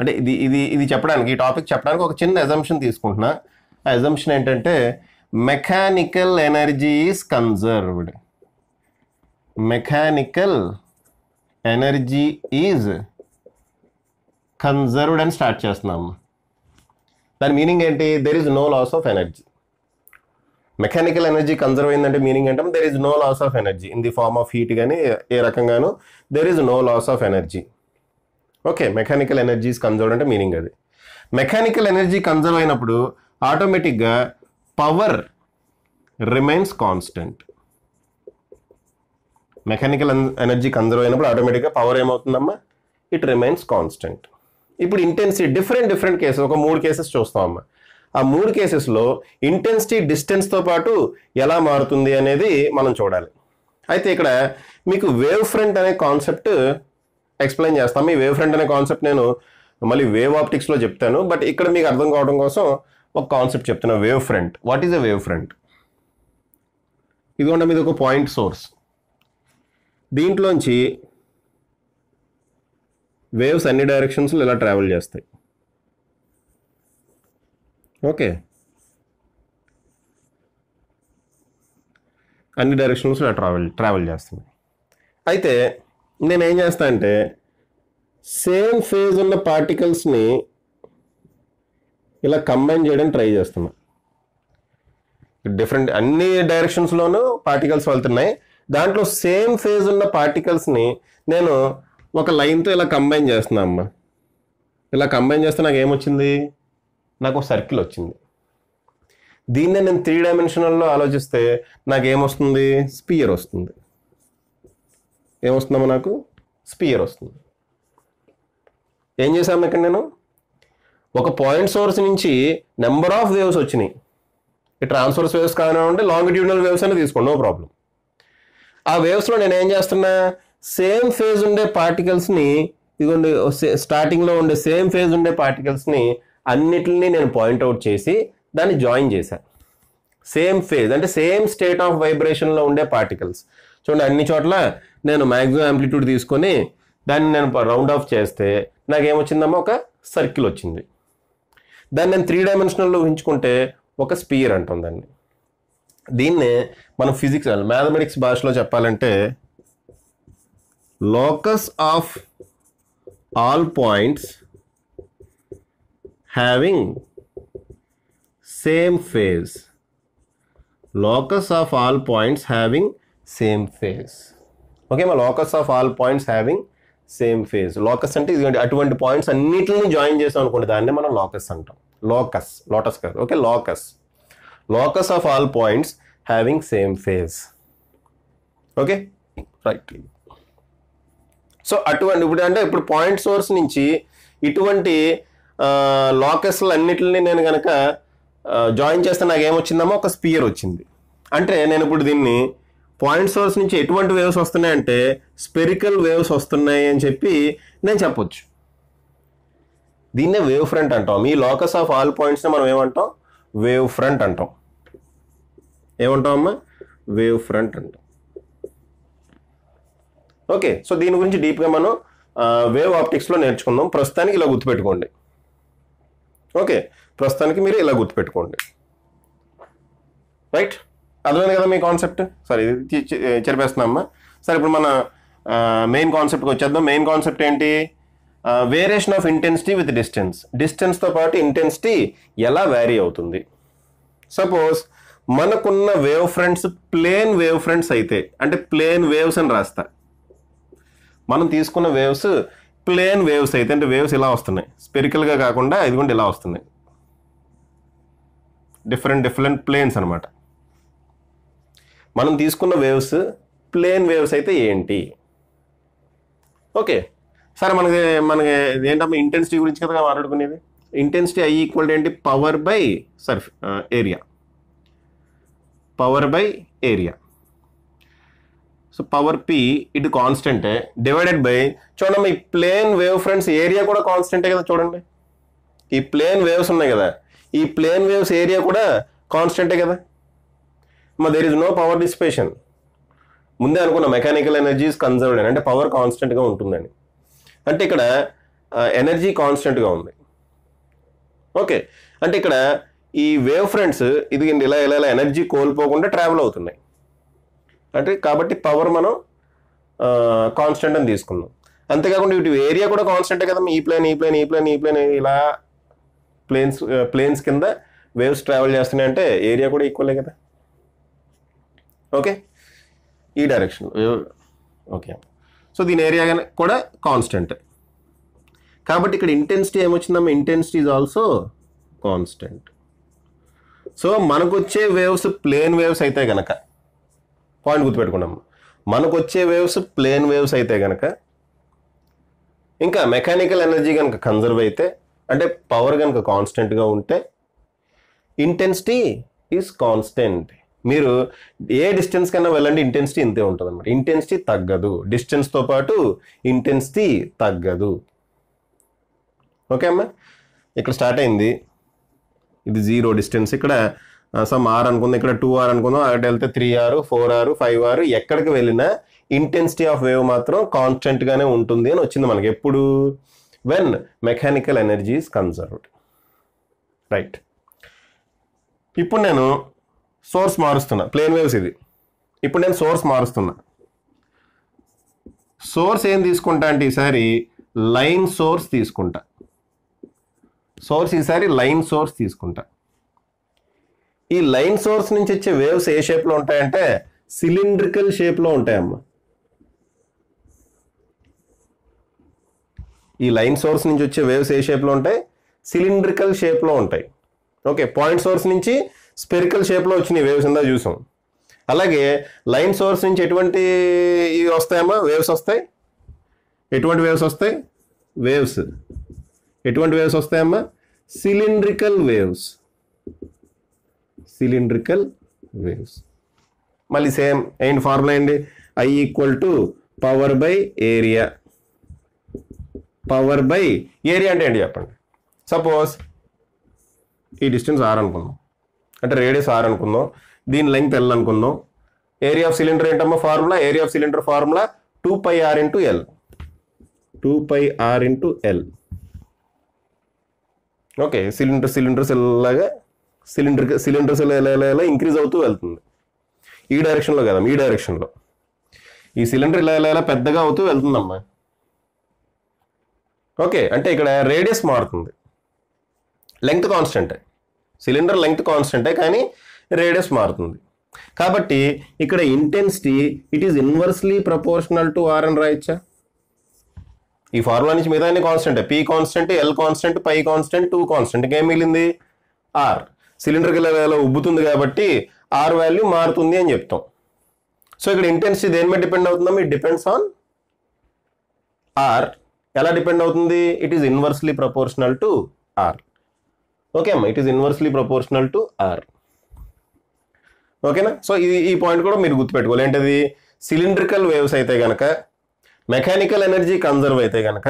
అంటే ఇది ఇది ఇది చెప్పడానికి ఈ టాపిక్ చెప్పడానికి ఒక చిన్న ఎజంప్షన్ తీసుకుంటున్నా ఆ ఎజంప్షన్ ఏంటంటే mechanical energy is conserved mechanical energy is conserved అని స్టార్ట్ చేస్తున్నాము దాని మీనింగ్ ఏంటి there is no loss of energy mechanical energy conserve అయిందంటే మీనింగ్ ఏంటంటే there is no loss of energy in the form of heat కానీ ఏ రకంగానూ there is no loss of energy okay mechanical energy's conserve అంటే meaning అది mechanical energy conserve అయినప్పుడు ఆటోమేటిక్గా power remains constant mechanical energy conserve అయినప్పుడు ఆటోమేటిక్గా power ఏమవుతుందమ్మా ఇట్ రిమైన్స్ కాన్స్టెంట్ ఇప్పుడు ఇంటెన్సిటీ డిఫరెంట్ డిఫరెంట్ కేసెస్ ఒక మూడు కేసెస్ చూస్తామమ్మా ఆ మూడు కేసెస్లో ఇంటెన్సిటీ డిస్టెన్స్తో పాటు ఎలా మారుతుంది అనేది మనం చూడాలి అయితే ఇక్కడ మీకు వేవ్ ఫ్రంట్ అనే కాన్సెప్ట్ ఎక్స్ప్లెయిన్ చేస్తాం మీ వేవ్ ఫ్రంట్ అనే కాన్సెప్ట్ నేను మళ్ళీ వేవ్ ఆప్టిక్స్లో చెప్తాను బట్ ఇక్కడ మీకు అర్థం కావడం కోసం ఒక కాన్సెప్ట్ చెప్తున్నా wave front what is a wave front ఇదిగోండి మీద ఒక పాయింట్ సోర్స్ దీంట్లోంచి వేవ్స్ అన్ని డైరెక్షన్స్లో ఇలా ట్రావెల్ చేస్తాయి ఓకే అన్ని డైరెక్షన్స్లో ట్రావెల్ ట్రావెల్ చేస్తుంది అయితే నేను ఏం చేస్తా అంటే సేమ్ ఫేజ్ ఉన్న పార్టికల్స్ని ఇలా కంబైన్ చేయడానికి ట్రై చేస్తున్నా డిఫరెంట్ అన్ని డైరెక్షన్స్లోనూ పార్టికల్స్ వెళ్తున్నాయి దాంట్లో సేమ్ ఫేజ్ ఉన్న పార్టికల్స్ని నేను ఒక లైన్తో ఇలా కంబైన్ చేస్తున్నా అమ్మ ఇలా కంబైన్ చేస్తే నాకు ఏమొచ్చింది నాకు సర్కిల్ వచ్చింది దీన్నే నేను త్రీ డైమెన్షనల్లో ఆలోచిస్తే నాకు ఏమొస్తుంది స్పియర్ వస్తుంది ఏమొస్తుందో నాకు స్పియర్ వస్తుంది ఏం చేశాను ఇక్కడ నేను ఒక పాయింట్ సోర్స్ నుంచి నెంబర్ ఆఫ్ వేవ్స్ వచ్చినాయి ఈ transverse waves longitudinal waves అనేది తీసుకోండి నో ప్రాబ్లం ఆ వేవ్స్లో నేను ఏం చేస్తున్నా సేమ్ ఫేజ్ ఉండే పార్టికల్స్ని ఇదిగోండి స్టార్టింగ్లో ఉండే సేమ్ ఫేజ్ ఉండే పార్టికల్స్ని అన్నిటిని నేను పాయింట్అవుట్ చేసి దాన్ని జాయిన్ చేశాను సేమ్ ఫేజ్ అంటే సేమ్ స్టేట్ ఆఫ్ వైబ్రేషన్లో ఉండే పార్టికల్స్ చూడండి అన్ని చోట్ల నేను మ్యాక్సిమం యాంప్లిట్యూడ్ తీసుకొని దాన్ని నేను రౌండ్ ఆఫ్ చేస్తే నాకు ఏమొచ్చిందమ్మా ఒక సర్కిల్ వచ్చింది దాన్ని నేను త్రీ డైమెన్షనల్లో ఊహించుకుంటే ఒక స్పియర్ అంటుందండి దాన్ని దీన్నే మనం ఫిజిక్స్ మ్యాథమెటిక్స్ భాషలో చెప్పాలంటే locus of all points having same phase locus of all points having same face okay మా locus of all points having same face locus అంటే ఇది అటువంటి పాయింట్స్ అన్నిటిని జాయిన్ చేసాం అనుకుంటే దాన్ని మనం లోకస్ అంటాం లోకస్ లోటస్ కాదు okay locus locus of all points having same face okay right so అటువంటి ఇప్పుడు అంటే ఇప్పుడు పాయింట్ సోర్స్ నుంచి ఇటువంటి లోకస్లు అన్నిటిని నేను కనుక జాయిన్ చేస్తే నాకు ఏమొచ్చిందమ్మో ఒక స్పియర్ వచ్చింది అంటే నేను ఇప్పుడు దీన్ని పాయింట్ సోర్స్ నుంచి ఎటువంటి వేవ్స్ వస్తున్నాయంటే స్పెరికల్ వేవ్స్ వస్తున్నాయి అని చెప్పి నేను చెప్పొచ్చు దీన్నే వేవ్ ఫ్రంట్ అంటాం ఈ లోకస్ ఆఫ్ ఆల్ పాయింట్స్ని మనం ఏమంటాం వేవ్ ఫ్రంట్ అంటాం ఏమంటాం అమ్మా వేవ్ ఫ్రంట్ అంటాం ఓకే సో దీని గురించి డీప్గా మనం వేవ్ ఆప్టిక్స్లో నేర్చుకుందాం ప్రస్తుతానికి ఇలా గుర్తుపెట్టుకోండి ఓకే ప్రస్తుతానికి మీరు ఇలా గుర్తుపెట్టుకోండి రైట్ అర్థమైంది కదా మీ కాన్సెప్ట్ ఇది చెరిపేస్తున్నామ్మా సరే ఇప్పుడు మన మెయిన్ కాన్సెప్ట్కి వచ్చేద్దాం మెయిన్ కాన్సెప్ట్ ఏంటి variation of intensity with distance డిస్టెన్స్తో పాటు ఇంటెన్సిటీ ఎలా వ్యారీ అవుతుంది సపోజ్ మనకున్న wave fronts plane wave fronts అయితే అంటే ప్లేన్ వేవ్స్ అని రాస్తా మనం తీసుకున్న వేవ్స్ ప్లేన్ వేవ్స్ అయితే అంటే వేవ్స్ ఇలా వస్తున్నాయి స్పెరికల్గా కాకుండా ఇదిగోండి ఇలా వస్తున్నాయి డిఫరెంట్ డిఫరెంట్ ప్లేన్స్ అనమాట మనం తీసుకున్న వేవ్స్ ప్లేన్ వేవ్స్ అయితే ఏంటి ఓకే సరే మనకి మనకి ఏంటమ్మా ఇంటెన్సిటీ గురించి కదా మాట్లాడుకునేది ఇంటెన్సిటీ ఐ ఈక్వల్ ఏంటి power by surf area power by area so power P ఇటు కాన్స్టెంటే డివైడెడ్ బై చూడండి ఈ ప్లేన్ వేవ్ ఫ్రెండ్స్ ఏరియా కూడా కాన్స్టెంటే కదా చూడండి ఈ ప్లేన్ వేవ్స్ ఉన్నాయి కదా ఈ ప్లేన్ వేవ్స్ ఏరియా కూడా కాన్స్టెంటే కదా మా there is no power dissipation ముందే అనుకున్న మెకానికల్ ఎనర్జీ ఇస్ కన్జర్వ్డ్ అని అంటే పవర్ కాన్స్టెంట్గా ఉంటుందని అంటే ఇక్కడ ఎనర్జీ కాన్స్టెంట్గా ఉంది ఓకే అంటే ఇక్కడ ఈ వేవ్ ఫ్రంట్స్ ఇది ఇలా ఇలా ఇలా ఎనర్జీ కోల్పోకుండా ట్రావెల్ అవుతున్నాయి అంటే కాబట్టి పవర్ మనం కాన్స్టెంట్ అని తీసుకున్నాం అంతేకాకుండా ఇటు ఏరియా కూడా కాన్స్టెంటే కదా ఈ ప్లేన్ ఈ ప్లేన్ ఈ ప్లేన్ ఈ ప్లేన్ ఇలా ప్లేన్స్ ప్లేన్స్ కింద వేవ్స్ ట్రావెల్ చేస్తున్నాయి అంటే ఏరియా కూడా ఈక్వలే కదా ఓకే ఈ డైరెక్షన్ ఓకే సో దీని ఏరియా కూడా కాన్స్టెంట్ కాబట్టి ఇక్కడ ఇంటెన్సిటీ ఏమొచ్చిందమ్మా intensity is also constant so మనకు వచ్చే వేవ్స్ ప్లేన్ వేవ్స్ అయితే గనక పాయింట్ గుర్తుపెట్టుకున్నాం మనకు వచ్చే వేవ్స్ ప్లేన్ వేవ్స్ అయితే గనక ఇంకా మెకానికల్ ఎనర్జీ కనుక కన్జర్వ్ అయితే అంటే పవర్ కనుక కాన్స్టెంట్గా ఉంటే ఇంటెన్సిటీ ఈజ్ కాన్స్టెంట్ మీరు ఏ డిస్టెన్స్ కన్నా వెళ్ళండి ఇంటెన్సిటీ ఇంతే ఉంటుంది అనమాట ఇంటెన్సిటీ తగ్గదు డిస్టెన్స్తో పాటు ఇంటెన్సిటీ తగ్గదు ఓకే అమ్మా ఇక్కడ స్టార్ట్ అయింది ఇది జీరో డిస్టెన్స్ ఇక్కడ సమ్ ఆర్ అనుకుందాం ఇక్కడ టూ ఆర్ అనుకుందాం అక్కడ వెళ్తే three R four R five R ఎక్కడికి వెళ్ళినా ఇంటెన్సిటీ ఆఫ్ వేవ్ మాత్రం కాన్స్టెంట్గానే ఉంటుంది అని వచ్చింది మనకి ఎప్పుడు when mechanical energy is conserved right ఇప్పుడు నేను సోర్స్ మారుస్తున్నా ప్లేన్ వేవ్స్ ఇది ఇప్పుడు నేను సోర్స్ మారుస్తున్నా సోర్స్ ఏం తీసుకుంటా అంటే ఈసారి లైన్ సోర్స్ తీసుకుంటా సోర్స్ ఈసారి లైన్ సోర్స్ తీసుకుంటా ఈ లైన్ సోర్స్ నుంచి వచ్చే వేవ్స్ ఏ షేప్లో ఉంటాయంటే సిలిండ్రికల్ షేప్లో ఉంటాయమ్మా ఈ లైన్ సోర్స్ నుంచి వచ్చే వేవ్స్ ఏ షేప్లో ఉంటాయి సిలిండ్రికల్ షేప్లో ఉంటాయి ఓకే పాయింట్ సోర్స్ నుంచి స్పెరికల్ షేప్లో వచ్చినాయి వేవ్స్ ఇందా చూసాం అలాగే లైన్ సోర్స్ నుంచి ఎటువంటి ఇవి వస్తాయమ్మా వేవ్స్ వస్తాయి ఎటువంటి వేవ్స్ వస్తాయి వేవ్స్ ఎటువంటి వేవ్స్ వస్తాయమ్మా సిలిండ్రికల్ వేవ్స్ సిలిండ్రికల్ వేవ్స్ మళ్ళీ సేమ్ ఏంటి ఫార్ములా ఏంటి I equal to power by area power by area అంటే ఏంటి చెప్పండి సపోజ్ ఈ డిస్టెన్స్ ఆర్ అనుకున్నాం అంటే రేడియస్ ఆర్ అనుకుందాం దీని లెంగ్త్ ఎల్ అనుకుందాం ఏరియా ఆఫ్ సిలిండర్ ఏంటమ్మా formula area of cylinder formula two pi R into L two pi R into L okay cylinder cylinders ఎలాగా సిలిండర్ సిలిండర్స్ ఎలా ఎలా ఎలా ఇంక్రీజ్ అవుతూ వెళ్తుంది ఈ డైరెక్షన్లో కదా ఈ డైరెక్షన్లో ఈ సిలిండర్ ఇలా ఎలా ఎలా పెద్దగా అవుతూ వెళ్తుందమ్మా ఓకే అంటే ఇక్కడ రేడియస్ మారుతుంది లెంగ్త్ కాన్స్టెంటే సిలిండర్ లెంగ్త్ కాన్స్టెంటే కానీ రేడియస్ మారుతుంది కాబట్టి ఇక్కడ intensity it is inversely proportional to R అని రాయచ్చా ఈ ఫార్ములా నుంచి మిగతా అన్ని constant P constant L constant pi constant two constant ఇంకేం మిగిలింది ఆర్ సిలిండర్కి ఇలా ఉబ్బుతుంది కాబట్టి ఆర్ వాల్యూ మారుతుంది అని చెప్తాం సో ఇక్కడ ఇంటెన్సిటీ దేని మీద డిపెండ్ అవుతుందా మీ డిపెండ్స్ ఆన్ ఆర్ ఎలా డిపెండ్ అవుతుంది it is inversely proportional to R okay అమ్మా it is inversely proportional to R ఓకేనా సో ఇది ఈ పాయింట్ కూడా మీరు గుర్తుపెట్టుకోవాలి ఏంటది సిలిండ్రికల్ వేవ్స్ అయితే కనుక మెకానికల్ ఎనర్జీ కన్జర్వ్ అయితే కనుక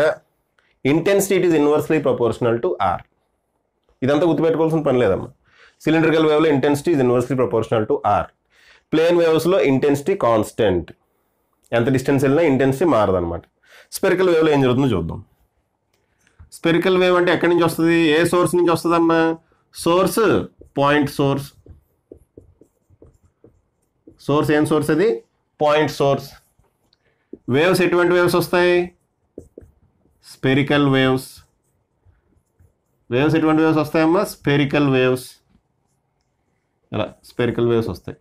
intensity it is inversely proportional to R ఇదంతా గుర్తుపెట్టుకోవాల్సిన పని లేదమ్మా సిలిండ్రికల్ వేవ్లో intensity is inversely proportional to R plane వేవ్స్లో ఇంటెన్సిటీ కాన్స్టెంట్ ఎంత డిస్టెన్స్ వెళ్ళినా ఇంటెన్సిటీ మారదనమాట స్పెరికల్ వేవ్లో ఏం జరుగుతుందో చూద్దాం స్పెరికల్ వేవ్ అంటే ఎక్కడి నుంచి వస్తుంది ఏ సోర్స్ నుంచి వస్తుందమ్మా సోర్స్ పాయింట్ సోర్స్ సోర్స్ ఏం సోర్స్ అది పాయింట్ సోర్స్ వేవ్స్ ఎటువంటి వేవ్స్ వస్తాయి స్పెరికల్ వేవ్స్ వేవ్స్ ఎటువంటి వేవ్స్ వస్తాయమ్మా స్పెరికల్ వేవ్స్ ఇలా స్పెరికల్ వేవ్స్ వస్తాయి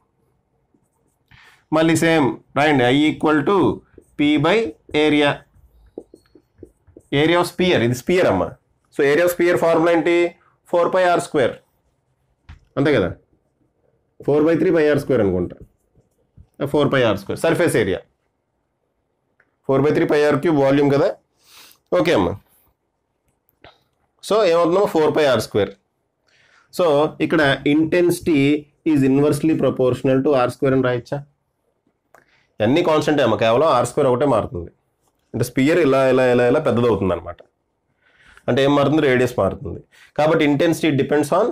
మళ్ళీ సేమ్ రైండ్ I equal to P by area area of sphere ఇది స్పియర్ అమ్మ so area of sphere formula ఏంటి ఫోర్ బై ఆర్ స్క్వేర్ అంతే కదా four by three by R square అనుకుంటా four by R square surface area four by three by R cube volume కదా okay అమ్మ so ఏమవుతున్నాము four by R square so ఇక్కడ intensity is inversely proportional to R square అని రాయొచ్చా అన్నీ కాన్స్టెంటే అమ్మ కేవలం ఆర్ స్క్వేర్ ఒకటే మారుతుంది అంటే స్పియర్ ఇలా ఇలా ఇలా ఇలా పెద్దదవుతుంది అనమాట అంటే ఏం మారుతుంది రేడియస్ మారుతుంది కాబట్టి ఇంటెన్సిటీ డిపెండ్స్ ఆన్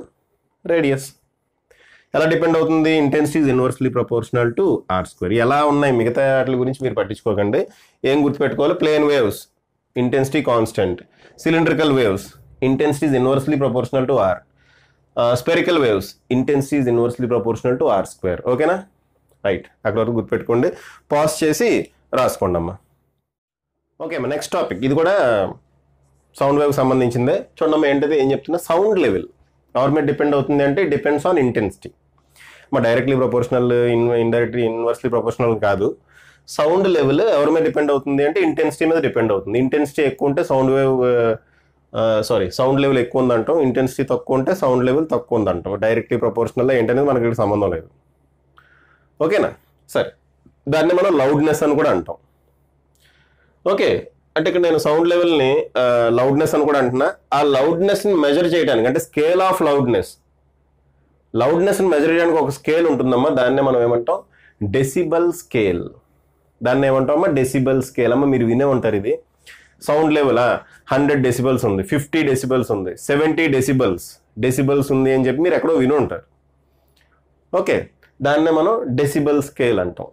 రేడియస్ ఎలా డిపెండ్ అవుతుంది intensity is inversely proportional to R square ఎలా ఉన్నాయి మిగతా వాటి గురించి మీరు పట్టించుకోకండి ఏం గుర్తుపెట్టుకోవాలి plane waves intensity constant cylindrical waves intensity is inversely proportional to R spherical waves intensity is inversely proportional to R square ఓకేనా రైట్ అక్కడ వరకు గుర్తుపెట్టుకోండి పాస్ చేసి రాసుకోండి అమ్మా ఓకే మా నెక్స్ట్ టాపిక్ ఇది కూడా సౌండ్ వేవ్ సంబంధించిందే చూడమ్మా ఏంటిది ఏం చెప్తున్నా సౌండ్ లెవెల్ ఎవరి మీద డిపెండ్ అవుతుంది అంటే డిపెండ్స్ ఆన్ ఇంటెన్సిటీ మా directly proportional in indirectly inversely proportional కాదు సౌండ్ లెవెల్ ఎవరి మీద డిపెండ్ అవుతుంది అంటే ఇంటెన్సిటీ మీద డిపెండ్ అవుతుంది ఇంటెన్సిటీ ఎక్కువ ఉంటే sound wave sorry sound level ఎక్కువ ఉందంటాం ఇంటెన్సిటీ తక్కువ ఉంటే సౌండ్ లెవెల్ తక్కువ ఉందంటాం డైరెక్ట్లీ ప్రొపోర్షనల్ ఏంటనేది మనకి సంబంధం లేదు ఓకేనా సరే దాన్ని మనం లౌడ్నెస్ అని కూడా అంటాం ఓకే అంటే ఇక్కడ నేను సౌండ్ లెవెల్ని లౌడ్నెస్ అని కూడా అంటున్నా ఆ లౌడ్నెస్ని మెజర్ చేయడానికి అంటే స్కేల్ ఆఫ్ లౌడ్నెస్ లౌడ్నెస్ని మెజర్ చేయడానికి ఒక స్కేల్ ఉంటుందమ్మా దాన్నే మనం ఏమంటాం డెసిబల్ స్కేల్ దాన్ని అమ్మా డెసిబల్ స్కేల్ అమ్మ మీరు వినే ఉంటారు ఇది సౌండ్ లెవెలా హండ్రెడ్ డెసిబల్స్ ఉంది ఫిఫ్టీ డెసిబల్స్ ఉంది సెవెంటీ డెసిబల్స్ డెసిబల్స్ ఉంది అని చెప్పి మీరు ఎక్కడో విని ఉంటారు ఓకే దాన్నే మనం డెసిబల్ స్కేల్ అంటాం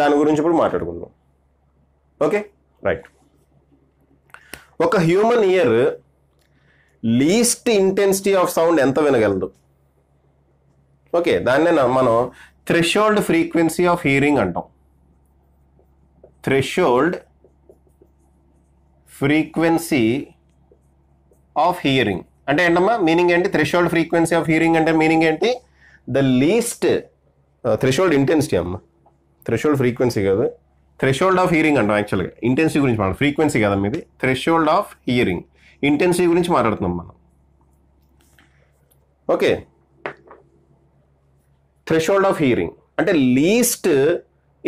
దాని గురించి ఇప్పుడు మాట్లాడుకుందాం ఓకే రైట్ ఒక human ear least intensity of sound ఎంత వినగలదు ఓకే దాన్నే మనం థ్రెషోల్డ్ ఫ్రీక్వెన్సీ ఆఫ్ హియరింగ్ అంటాం థ్రెషోల్డ్ ఫ్రీక్వెన్సీ ఆఫ్ హియరింగ్ అంటే ఏంటమ్మా మీనింగ్ ఏంటి థ్రెషోల్డ్ ఫ్రీక్వెన్సీ ఆఫ్ హియరింగ్ అంటే మీనింగ్ ఏంటి ద లీస్ట్ థ్రెషోల్డ్ ఇంటెన్సిటీ అమ్మ థ్రెషోల్డ్ ఫ్రీక్వెన్సీ కాదు థ్రెషోల్డ్ ఆఫ్ హియరింగ్ అంటాం యాక్చువల్గా ఇంటెన్సిటీ గురించి మాట్లాడు ఫ్రీక్వెన్సీ కదా మీది థ్రెషోల్డ్ ఆఫ్ హియరింగ్ ఇంటెన్సిటీ గురించి మాట్లాడుతున్నాం మనం ఓకే థ్రెషోల్డ్ ఆఫ్ హియరింగ్ అంటే లీస్ట్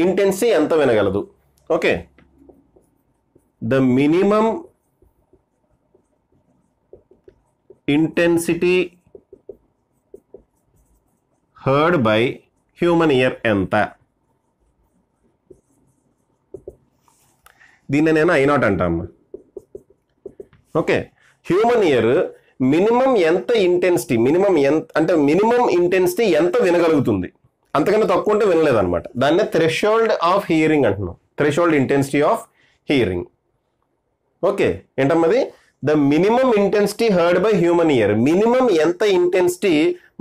ఇంటెన్సిటీ ఎంత వినగలదు okay the minimum intensity heard by human ear ఎంత దీన్ని నేను ఐ నాట్ అంటాము ఓకే హ్యూమన్ ఇయర్ మినిమం ఎంత ఇంటెన్సిటీ మినిమం ఎంత అంటే మినిమం ఇంటెన్సిటీ ఎంత వినగలుగుతుంది అంతకన్నా తక్కువ ఉంటే వినలేదన్నమాట దాన్నే థ్రెషోల్డ్ ఆఫ్ హియరింగ్ అంటున్నాం threshold intensity of hearing okay ఏంటమ్మది the minimum intensity heard by human ear minimum ఎంత ఇంటెన్సిటీ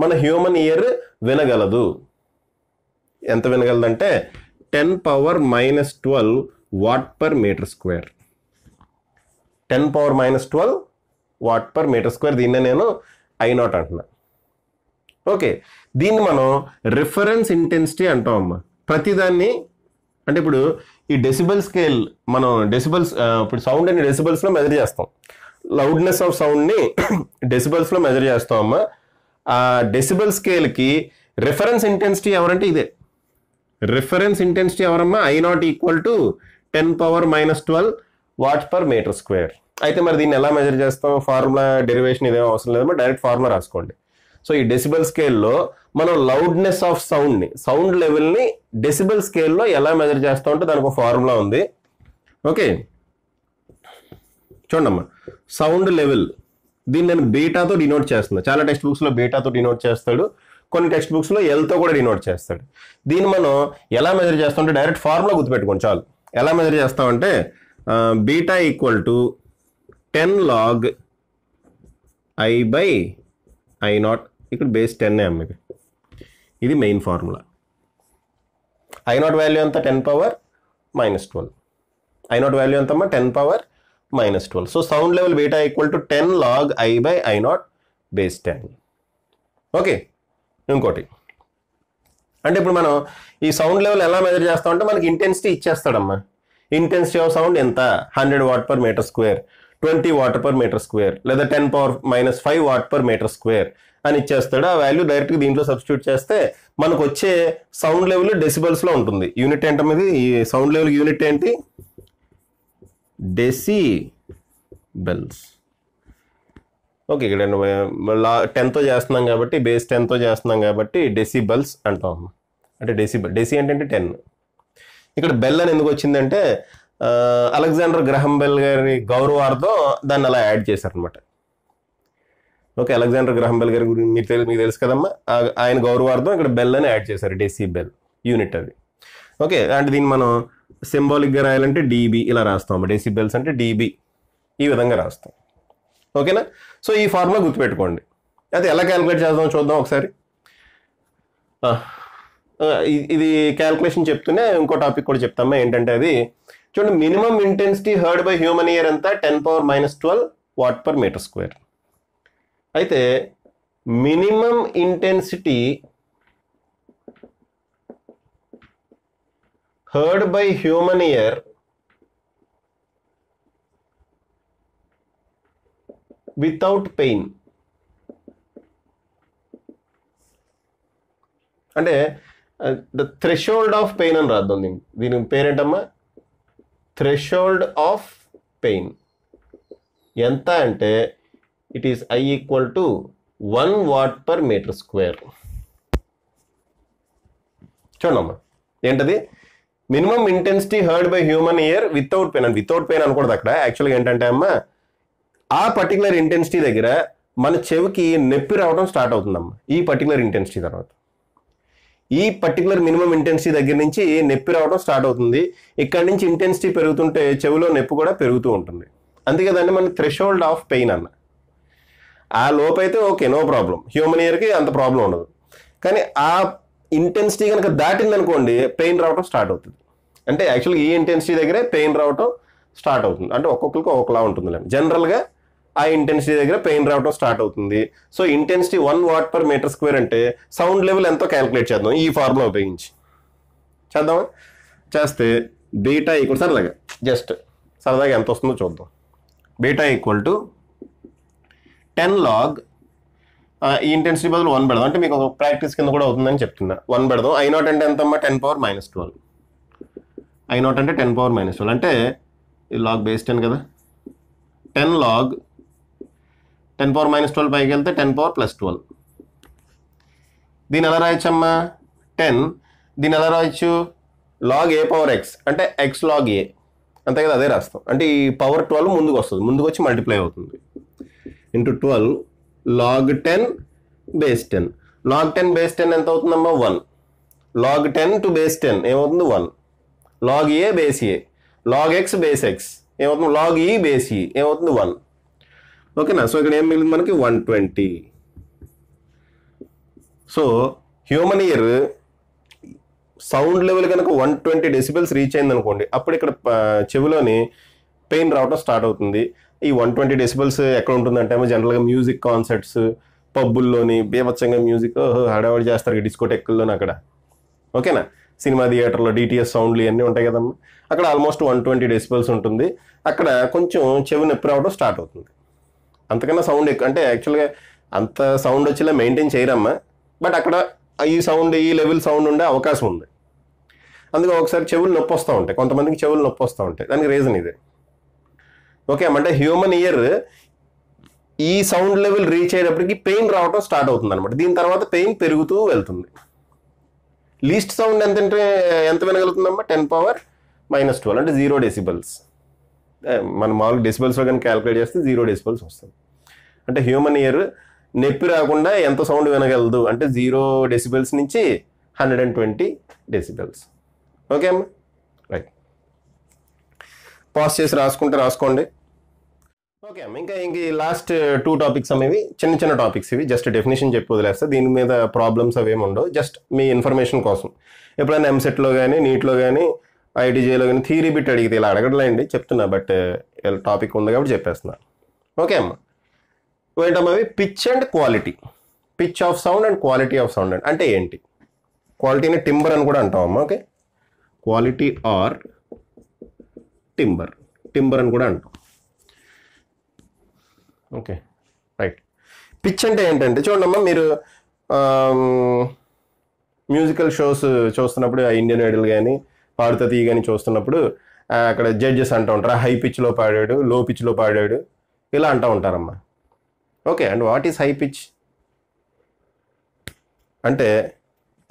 మన హ్యూమన్ ఇయర్ వినగలదు ఎంత వినగలదంటే ten power minus twelve watt per metre square ten power minus twelve watt per metre square దీన్నే నేను I not అంటున్నా okay దీన్ని మనం రిఫరెన్స్ ఇంటెన్సిటీ అంటాం అమ్మా ప్రతిదాన్ని అంటే ఇప్పుడు ఈ డెసిబల్ స్కేల్ మనం డెసిబల్స్ ఇప్పుడు సౌండ్ అని డెసిబల్స్లో మెజర్ చేస్తాం లౌడ్నెస్ ఆఫ్ సౌండ్ని డెసిబల్స్లో మెజర్ చేస్తాం అమ్మా ఆ డెసిబల్ స్కేల్కి రిఫరెన్స్ ఇంటెన్సిటీ ఎవరంటే ఇదే రిఫరెన్స్ ఇంటెన్సిటీ ఎవరమ్మా I naught equal to ten power minus twelve watt per metre square అయితే మరి దీన్ని ఎలా మెజర్ చేస్తాం ఫార్ములా డెరివేషన్ ఇదేమో అవసరం లేదు డైరెక్ట్ ఫార్ములా రాసుకోండి సో ఈ డెసిబల్ స్కేల్లో మనం లౌడ్నెస్ ఆఫ్ సౌండ్ని సౌండ్ లెవెల్ని డెసిబల్ స్కేల్లో ఎలా మెజర్ చేస్తాం అంటే దానికి ఒక ఫార్ములా ఉంది ఓకే చూడమ్మా సౌండ్ లెవెల్ దీన్ని నేను బీటాతో డినోట్ చేస్తున్నా చాలా టెక్స్ట్ బుక్స్లో బీటాతో డినోట్ చేస్తాడు కొన్ని టెక్స్ట్ బుక్స్లో ఎల్తో కూడా డినోట్ చేస్తాడు దీన్ని మనం ఎలా మెజర్ చేస్తామంటే డైరెక్ట్ ఫార్ములా గుర్తుపెట్టుకోండి చాలు ఎలా మెజర్ చేస్తామంటే beta equal to ten log I by I naught ఇక్కడ బేస్ టెన్ ఎమ్ ఇది ఇది main formula I naught value అంత ten power minus twelve I naught value అంతమ్మా ten power minus twelve so sound level beta equal to ten log I by I naught base ten okay ఇంకోటి అంటే ఇప్పుడు మనం ఈ sound level ఎలా measure చేస్తామంటే మనకి ఇంటెన్సిటీ ఇచ్చేస్తాడమ్మా ఇంటెన్సిటీ ఆఫ్ సౌండ్ ఎంత hundred watt per metre square twenty watt per metre square లేదా ten power minus five watt per metre square అని ఇచ్చేస్తాడు ఆ వాల్యూ డైరెక్ట్గా దీంట్లో సబ్స్టిట్యూట్ చేస్తే మనకు వచ్చే సౌండ్ లెవెల్ డెసిబల్స్లో ఉంటుంది యూనిట్ ఏంటమ్మది ఈ సౌండ్ లెవెల్ యూనిట్ ఏంటి డెసి బెల్స్ ఓకే ఇక్కడ టెన్తో చేస్తున్నాం కాబట్టి బేస్ టెన్తో చేస్తున్నాం కాబట్టి డెసిబల్స్ అంటాం అమ్మా అంటే బెల్ డెసి అంటే టెన్ ఇక్కడ బెల్ అని ఎందుకు వచ్చిందంటే అలెగ్జాండర్ గ్రహం బెల్ గారి గౌరవార్థం దాన్ని అలా యాడ్ చేశారనమాట ఓకే అలెగ్జాండర్ గ్రహం బెల్ గారి గురించి మీకు తెలుసు మీకు తెలుసు కదమ్మా ఆయన గౌరవార్థం ఇక్కడ బెల్ అని యాడ్ చేశారు డెసి బెల్ యూనిట్ అది ఓకే అంటే దీన్ని మనం సింబాలిక్గా రాయాలంటే డీబీ ఇలా రాస్తాం డెసి బెల్స్ అంటే డీబీ ఈ విధంగా రాస్తాం ఓకేనా సో ఈ ఫార్ములా గుర్తుపెట్టుకోండి అయితే ఎలా క్యాలిక్యులేట్ చేద్దాం చూద్దాం ఒకసారి ఇది క్యాల్కులేషన్ చెప్తూనే ఇంకో టాపిక్ కూడా చెప్తామా ఏంటంటే అది చూడండి minimum intensity heard by human ear అంతా ten power minus twelve watt per metre square అయితే minimum intensity heard by human ear without pain అంటే ద థ్రెషోల్డ్ ఆఫ్ పెయిన్ అని రాద్దాం దీన్ని దీని పేరేంటమ్మా థ్రెషోల్డ్ ఆఫ్ పెయిన్ ఎంత అంటే it is I equal to one watt per metre square చూడమ్మా ఏంటది minimum intensity heard by human ear without pain and without pain అనకూడదు అక్కడ యాక్చువల్గా ఏంటంటే అమ్మా ఆ పర్టికులర్ ఇంటెన్సిటీ దగ్గర మన చెవికి నొప్పి రావడం స్టార్ట్ అవుతుందమ్మా ఈ పర్టికులర్ ఇంటెన్సిటీ తర్వాత ఈ పర్టికులర్ మినిమం ఇంటెన్సిటీ దగ్గర నుంచి నొప్పి రావడం స్టార్ట్ అవుతుంది ఇక్కడ నుంచి ఇంటెన్సిటీ పెరుగుతుంటే చెవిలో నొప్పి కూడా పెరుగుతూ ఉంటుంది అందుకే దాన్ని మనం థ్రెషోల్డ్ ఆఫ్ పెయిన్ అన్న ఆ లోపైతే ఓకే నో ప్రాబ్లం హ్యూమన్ ఇయర్కి అంత ప్రాబ్లం ఉండదు కానీ ఆ ఇంటెన్సిటీ కనుక దాటిందనుకోండి పెయిన్ రావడం స్టార్ట్ అవుతుంది అంటే యాక్చువల్గా ఈ ఇంటెన్సిటీ దగ్గరే పెయిన్ రావడం స్టార్ట్ అవుతుంది అంటే ఒక్కొక్కరికి ఒకలా ఉంటుంది జనరల్గా ఆ ఇంటెన్సిటీ దగ్గర పెయిన్ రావడం స్టార్ట్ అవుతుంది so intensity one watt per metre square అంటే సౌండ్ లెవెల్ ఎంతో క్యాలిక్యులేట్ చేద్దాం ఈ ఫార్ములా ఉపయోగించి చేద్దాం చేస్తే బీటా ఈక్వల్ సరదాగా జస్ట్ సరదాగా ఎంత వస్తుందో చూద్దాం beta equal to ten log ఈ ఇంటెన్సిటీ బదులు వన్ పెడదాం అంటే మీకు ఒక ప్రాక్టీస్ కింద కూడా అవుతుందని చెప్తున్నా వన్ పెడదాం ఐ నాట్ అంటే ఎంతమ్మా ten power minus twelve I naught అంటే టెన్ పవర్ మైనస్ ట్వెల్వ్ అంటే లాగ్ బేస్ టెన్ కదా ten log ten power minus twelve పైకి వెళ్తే టెన్ పవర్ ప్లస్ ట్వెల్వ్ దీని ఎలా రాయొచ్చమ్మా టెన్ దీని ఎలా రాయొచ్చు లాగ్ ఏ పవర్ ఎక్స్ అంటే ఎక్స్ లాగ్ ఏ అంతే కదా అదే రాస్తాం అంటే ఈ పవర్ ట్వెల్వ్ ముందుకు వస్తుంది ముందుకు వచ్చి మల్టిప్లై అవుతుంది into twelve log ten base ten log ten base ten ఎంత అవుతుందమ్మా one log ten to base ten ఏమవుతుంది one log A base A log X base X ఏమవుతుంది లాగ్ ఈ బేస్ ఈ ఏమవుతుంది వన్ ఓకేనా so ఇక్కడ ఏం మిగిలింది మనకి one twenty so human ear sound level కనుక వన్ ట్వంటీ డెసిబెల్స్ రీచ్ అయింది అనుకోండి అప్పుడు ఇక్కడ చెవిలోని పెయిన్ రావడం స్టార్ట్ అవుతుంది ఈ వన్ ట్వంటీ డెసిబెల్స్ ఎక్కడ ఉంటుందంటే జనరల్గా మ్యూజిక్ కాన్సర్ట్స్ పబ్బుల్లోని బీభత్సంగా మ్యూజిక్ హడావడి చేస్తారు డిస్కోటెక్కుల్లోని అక్కడ ఓకేనా సినిమా థియేటర్లో డిటిఎస్ సౌండ్లు ఇవన్నీ ఉంటాయి కదమ్మా అక్కడ ఆల్మోస్ట్ వన్ ట్వంటీ డెసిబెల్స్ ఉంటుంది అక్కడ కొంచెం చెవి నొప్పి రావడం స్టార్ట్ అవుతుంది అంతకన్నా సౌండ్ ఎక్కువ అంటే యాక్చువల్గా అంత సౌండ్ వచ్చేలా మెయింటైన్ చేయరమ్మా బట్ అక్కడ ఈ సౌండ్ ఈ లెవెల్ సౌండ్ ఉండే అవకాశం ఉంది అందుకే ఒకసారి చెవులు నొప్పి వస్తూ ఉంటాయి కొంతమందికి చెవులు నొప్పి వస్తూ ఉంటాయి దానికి రీజన్ ఇదే ఓకే అంటే హ్యూమన్ ఇయర్ ఈ సౌండ్ లెవెల్ రీచ్ అయ్యేటప్పటికి పెయిన్ రావటం స్టార్ట్ అవుతుంది అనమాట దీని తర్వాత పెయిన్ పెరుగుతూ వెళ్తుంది లీస్ట్ సౌండ్ ఎంత ఎంత వినగలుగుతుందమ్మా టెన్ పవర్ మైనస్ ట్వెల్వ్ అంటే జీరో డెసిబల్స్ మనం మామూలు డెసిబల్స్లో కానీ క్యాలిక్యులేట్ చేస్తే జీరో డెసిబల్స్ వస్తుంది అంటే హ్యూమన్ ఇయర్ నొప్పి రాకుండా ఎంత సౌండ్ వినగలదు అంటే జీరో డెసిబెల్స్ నుంచి hundred and twenty decibels okay అమ్మా రైట్ పాస్ చేసి రాసుకుంటే రాసుకోండి ఓకే అమ్మ ఇంకా ఇంక లాస్ట్ టూ టాపిక్స్ అనేవి చిన్న చిన్న టాపిక్స్ ఇవి జస్ట్ డెఫినేషన్ చెప్పి వదిలేస్తా దీని మీద ప్రాబ్లమ్స్ ఏమి ఉండవు జస్ట్ మీ ఇన్ఫర్మేషన్ కోసం ఎప్పుడైనా ఎంసెట్లో కానీ నీట్లో కానీ ఐటీజేలో కానీ థీరీ బిట్ అడిగితే ఇలా అడగడలేండి చెప్తున్నా బట్ టాపిక్ uh, ఉంది కాబట్టి చెప్పేస్తున్నా ఓకే అమ్మ ఏంటమ్మవి pitch and quality pitch of sound and quality of sound and అంటే ఏంటి క్వాలిటీని టింబర్ అని కూడా అంటామమ్మా okay quality or timbre timbre అని కూడా అంటాం ఓకే రైట్ పిచ్ అంటే ఏంటంటే చూడమ్మా మీరు మ్యూజికల్ షోస్ చూస్తున్నప్పుడు ఇండియన్ ఐడల్ కానీ పాడుతా కానీ చూస్తున్నప్పుడు అక్కడ జడ్జెస్ అంటూ ఉంటారు హై పిచ్లో పాడాడు లో పిచ్లో పాడాడు ఇలా అంటూ ఉంటారమ్మా okay and what is high pitch అంటే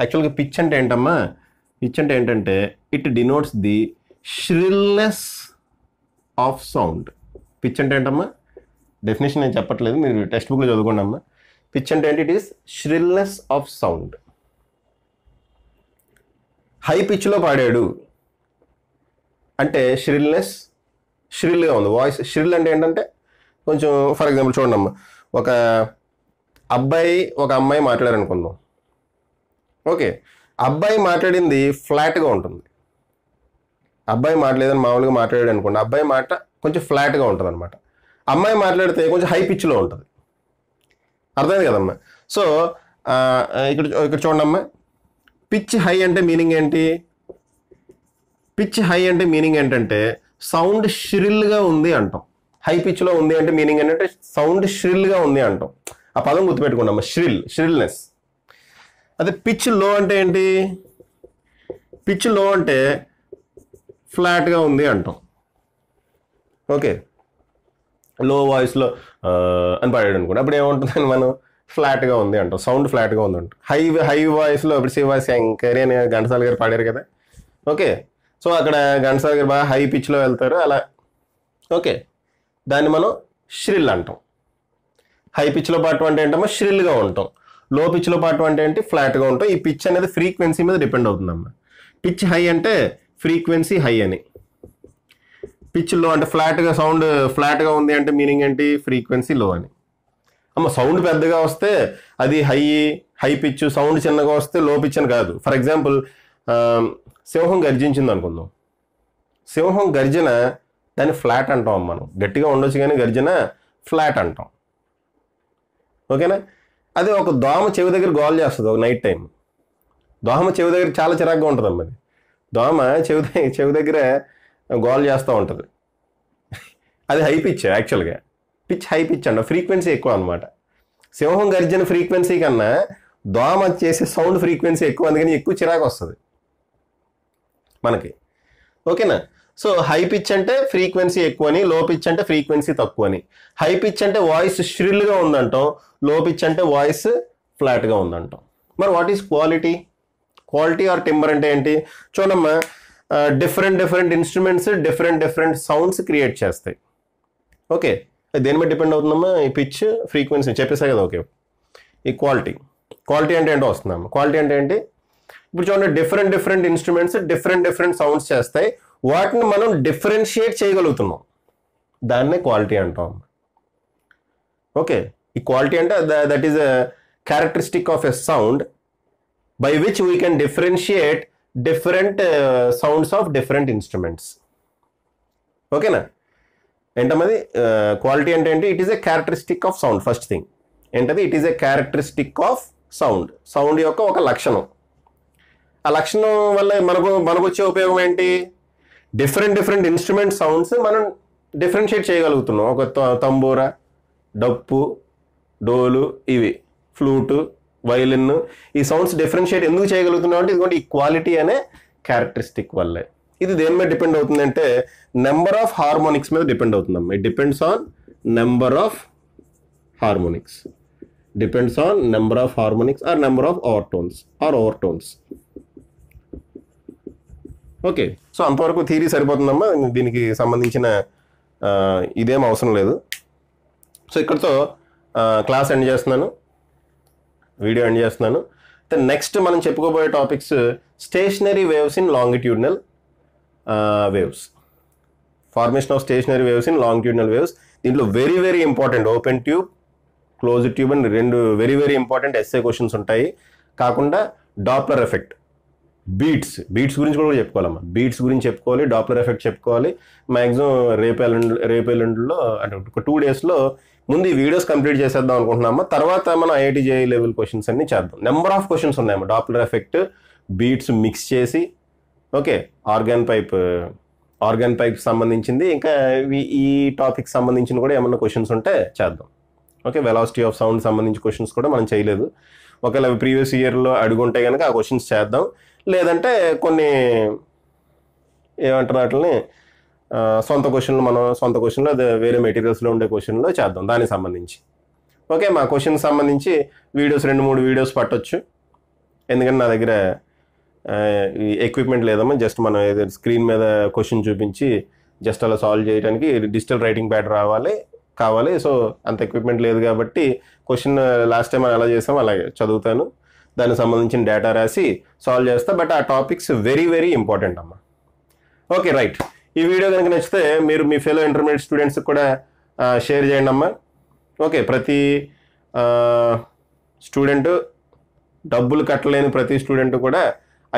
యాక్చువల్గా పిచ్ అంటే ఏంటమ్మా పిచ్ అంటే ఏంటంటే it denotes the shrillness of sound pitch అంటే ఏంటమ్మా డెఫినేషన్ నేను చెప్పట్లేదు మీరు టెక్స్ట్ బుక్లో చదువుకోండి అమ్మా పిచ్ అంటే ఏంటి it is shrillness of sound high పిచ్లో పాడాడు అంటే ష్రిల్నెస్ ష్రిల్గా ఉంది వాయిస్ ష్రిల్ అంటే ఏంటంటే కొంచెం ఫర్ ఎగ్జాంపుల్ చూడండి అమ్మా ఒక అబ్బాయి ఒక అమ్మాయి మాట్లాడారనుకుందాం ఓకే అబ్బాయి మాట్లాడింది ఫ్లాట్గా ఉంటుంది అబ్బాయి మాట్లాడేదని మామూలుగా మాట్లాడాడు అనుకోండి అబ్బాయి మాట కొంచెం ఫ్లాట్గా ఉంటుంది అనమాట అమ్మాయి మాట్లాడితే కొంచెం హై పిచ్లో ఉంటుంది అర్థమైంది కదమ్మా సో ఇక్కడ ఇక్కడ చూడండి అమ్మా పిచ్ హై అంటే మీనింగ్ ఏంటి పిచ్ హై అంటే మీనింగ్ ఏంటంటే సౌండ్ షిరిల్గా ఉంది అంటాం హై పిచ్లో ఉంది అంటే మీనింగ్ ఏంటంటే సౌండ్ ష్రిల్గా ఉంది అంటాం ఆ పదం గుర్తుపెట్టుకుంటాం ష్రిల్ ష్రిల్నెస్ అదే పిచ్ లో అంటే ఏంటి పిచ్ లో అంటే ఫ్లాట్గా ఉంది అంటాం ఓకే లో వాయిస్లో అని పాడాడు అనుకోండి అప్పుడు ఏముంటుందని మనం ఫ్లాట్గా ఉంది అంటాం సౌండ్ ఫ్లాట్గా ఉంది అంటాం హై హై వాయిస్లో సి వాయిస్ శంకరి అని ఘంటసాల గారు పాడారు కదా ఓకే సో అక్కడ ఘంటసాల గారు బాగా హై పిచ్లో వెళ్తారు అలా ఓకే దాన్ని మనం ష్రిల్ అంటాం హై పిచ్లో పాటు అంటే ఏంటమ్మా ష్రిల్గా ఉంటాం లో పిచ్లో పాటు అంటే ఏంటి ఫ్లాట్గా ఉంటాం ఈ పిచ్ అనేది ఫ్రీక్వెన్సీ మీద డిపెండ్ అవుతుందమ్మా పిచ్ హై అంటే ఫ్రీక్వెన్సీ హై అని పిచ్ లో అంటే ఫ్లాట్గా సౌండ్ ఫ్లాట్గా ఉంది అంటే మీనింగ్ ఏంటి ఫ్రీక్వెన్సీ లో అని అమ్మ సౌండ్ పెద్దగా వస్తే అది హై హై పిచ్ సౌండ్ చిన్నగా వస్తే లో పిచ్ అని కాదు ఫర్ ఎగ్జాంపుల్ సింహం గర్జించింది అనుకుందాం సింహం గర్జన దాన్ని ఫ్లాట్ అంటాం మనం గట్టిగా ఉండొచ్చు కానీ గర్జన ఫ్లాట్ అంటాం ఓకేనా అదే ఒక దోమ చెవి దగ్గర గోల్ చేస్తుంది ఒక నైట్ టైం దోమ చెవి దగ్గర చాలా చిరాగ్గా ఉంటుంది అమ్మది దోమ చెవి చెవి దగ్గర గోల్ చేస్తూ ఉంటుంది అది హై పిచ్ యాక్చువల్గా పిచ్ హై పిచ్ అంట ఫ్రీక్వెన్సీ ఎక్కువ అనమాట సింహం గర్జన ఫ్రీక్వెన్సీ కన్నా దోమ చేసే సౌండ్ ఫ్రీక్వెన్సీ ఎక్కువ అందుకని ఎక్కువ చిరాకు వస్తుంది మనకి ఓకేనా సో హై పిచ్ అంటే ఫ్రీక్వెన్సీ ఎక్కువని లో పిచ్ అంటే ఫ్రీక్వెన్సీ తక్కువని హై పిచ్ అంటే వాయిస్ ష్రిల్గా ఉందంటాం లో పిచ్ అంటే వాయిస్ ఫ్లాట్గా ఉందంటాం మరి what is quality quality or timbre అంటే ఏంటి చూడమ్మా different different instruments different different sounds create చేస్తాయి ఓకే దేని మీద డిపెండ్ అవుతుందమ్మా ఈ పిచ్ ఫ్రీక్వెన్సీ చెప్పేసా కదా ఓకే ఈ క్వాలిటీ క్వాలిటీ అంటే ఏంటో వస్తుందమ్మా క్వాలిటీ అంటే ఏంటి ఇప్పుడు చూడండి different different instruments different different sounds చేస్తాయి వాటిని మనం డిఫరెన్షియేట్ చేయగలుగుతున్నాం దాన్నే క్వాలిటీ అంటాం ఓకే ఈ క్వాలిటీ అంటే that is a characteristic of a sound by which we can differentiate different sounds of different instruments ఓకేనా ఏంటమ్మది క్వాలిటీ అంటే ఏంటి it is a characteristic of sound first thing ఏంటది it is a characteristic of sound sound యొక్క ఒక లక్షణం ఆ లక్షణం వల్ల మనకు మనకు వచ్చే ఉపయోగం ఏంటి డిఫరెంట్ డిఫరెంట్ ఇన్స్ట్రుమెంట్ సౌండ్స్ మనం డిఫరెన్షియేట్ చేయగలుగుతున్నాం ఒక తంబూర డప్పు డోలు ఇవి ఫ్లూటు వయలిన్ ఈ సౌండ్స్ డిఫరెన్షియేట్ ఎందుకు చేయగలుగుతున్నాం అంటే ఇదిగోండి ఈ క్వాలిటీ అనే క్యారెక్టరిస్టిక్ వల్లే ఇది దేని మీద డిపెండ్ అవుతుందంటే నెంబర్ ఆఫ్ హార్మోనిక్స్ మీద డిపెండ్ అవుతుందమ్మ it depends on number of harmonics depends on number of harmonics or number of overtones or overtones okay so అంతవరకు థీరీ సరిపోతుందమ్మా దీనికి సంబంధించిన ఇదేం అవసరం లేదు సో ఇక్కడతో క్లాస్ ఎండ్ చేస్తున్నాను వీడియో ఎండ్ చేస్తున్నాను నెక్స్ట్ మనం చెప్పుకోబోయే topics stationary waves in longitudinal waves formation of stationary waves in longitudinal waves దీంట్లో very very important open tube close tube అని రెండు very very important SA questions ఉంటాయి కాకుండా డాప్లర్ ఎఫెక్ట్ బీట్స్ బీట్స్ గురించి కూడా చెప్పుకోవాలమ్మా బీట్స్ గురించి చెప్పుకోవాలి డాప్లర్ ఎఫెక్ట్ చెప్పుకోవాలి మ్యాక్సిమం రేపు ఎల్లుండి రేపు అంటే ఒక టూ డేస్లో ముందు ఈ వీడియోస్ కంప్లీట్ చేసేద్దాం అనుకుంటున్నాము తర్వాత మనం ఐఐటి జేఈ లెవెల్ క్వశ్చన్స్ అన్ని చేద్దాం నెంబర్ ఆఫ్ క్వశ్చన్స్ ఉన్నాయమ్మా డాప్లర్ ఎఫెక్ట్ బీట్స్ మిక్స్ చేసి okay organ pipe organ pipe సంబంధించింది ఇంకా ఈ టాపిక్ సంబంధించిన కూడా ఏమన్నా క్వశ్చన్స్ ఉంటే చేద్దాం ఓకే వెలాసిటీ ఆఫ్ సౌండ్ సంబంధించి క్వశ్చన్స్ కూడా మనం చేయలేదు ఒకవేళ ప్రీవియస్ ఇయర్లో అడుగుంటే కనుక ఆ క్వశ్చన్స్ చేద్దాం లేదంటే కొన్ని ఏమంటారు వాటిని సొంత క్వశ్చన్లు మనం సొంత క్వశ్చన్లు అదే వేరే మెటీరియల్స్లో ఉండే క్వశ్చన్లో చేద్దాం దానికి సంబంధించి ఓకే మా క్వశ్చన్కి సంబంధించి వీడియోస్ రెండు మూడు వీడియోస్ పట్టొచ్చు ఎందుకంటే నా దగ్గర ఎక్విప్మెంట్ లేదమ్మా జస్ట్ మనం ఏదో స్క్రీన్ మీద క్వశ్చన్ చూపించి జస్ట్ అలా సాల్వ్ చేయడానికి డిజిటల్ రైటింగ్ ప్యాడ్ రావాలి కావాలి సో అంత ఎక్విప్మెంట్ లేదు కాబట్టి క్వశ్చన్ లాస్ట్ టైం అలా చేసాం అలాగే చదువుతాను దానికి సంబంధించిన డేటా రాసి సాల్వ్ చేస్తా బట్ ఆ టాపిక్స్ వెరీ వెరీ ఇంపార్టెంట్ అమ్మా ఓకే రైట్ ఈ వీడియో కనుక నచ్చితే మీరు మీ ఫెలో ఇంటర్మీడియట్ స్టూడెంట్స్కి కూడా షేర్ చేయండి అమ్మా ఓకే ప్రతి స్టూడెంట్ డబ్బులు కట్టలేని ప్రతి స్టూడెంట్ కూడా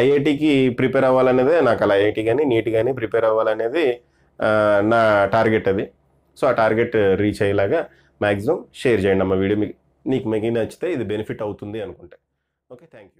ఐఐటికి ప్రిపేర్ అవ్వాలనేది నాకు అలా ఐఐటి కానీ నీట్ కానీ ప్రిపేర్ అవ్వాలనేది నా టార్గెట్ అది సో ఆ టార్గెట్ రీచ్ అయ్యేలాగా మ్యాక్సిమం షేర్ చేయండి అమ్మ వీడియో మీకు నీకు మిగిలిన నచ్చితే ఇది బెనిఫిట్ అవుతుంది అనుకుంటే Okay, thank you.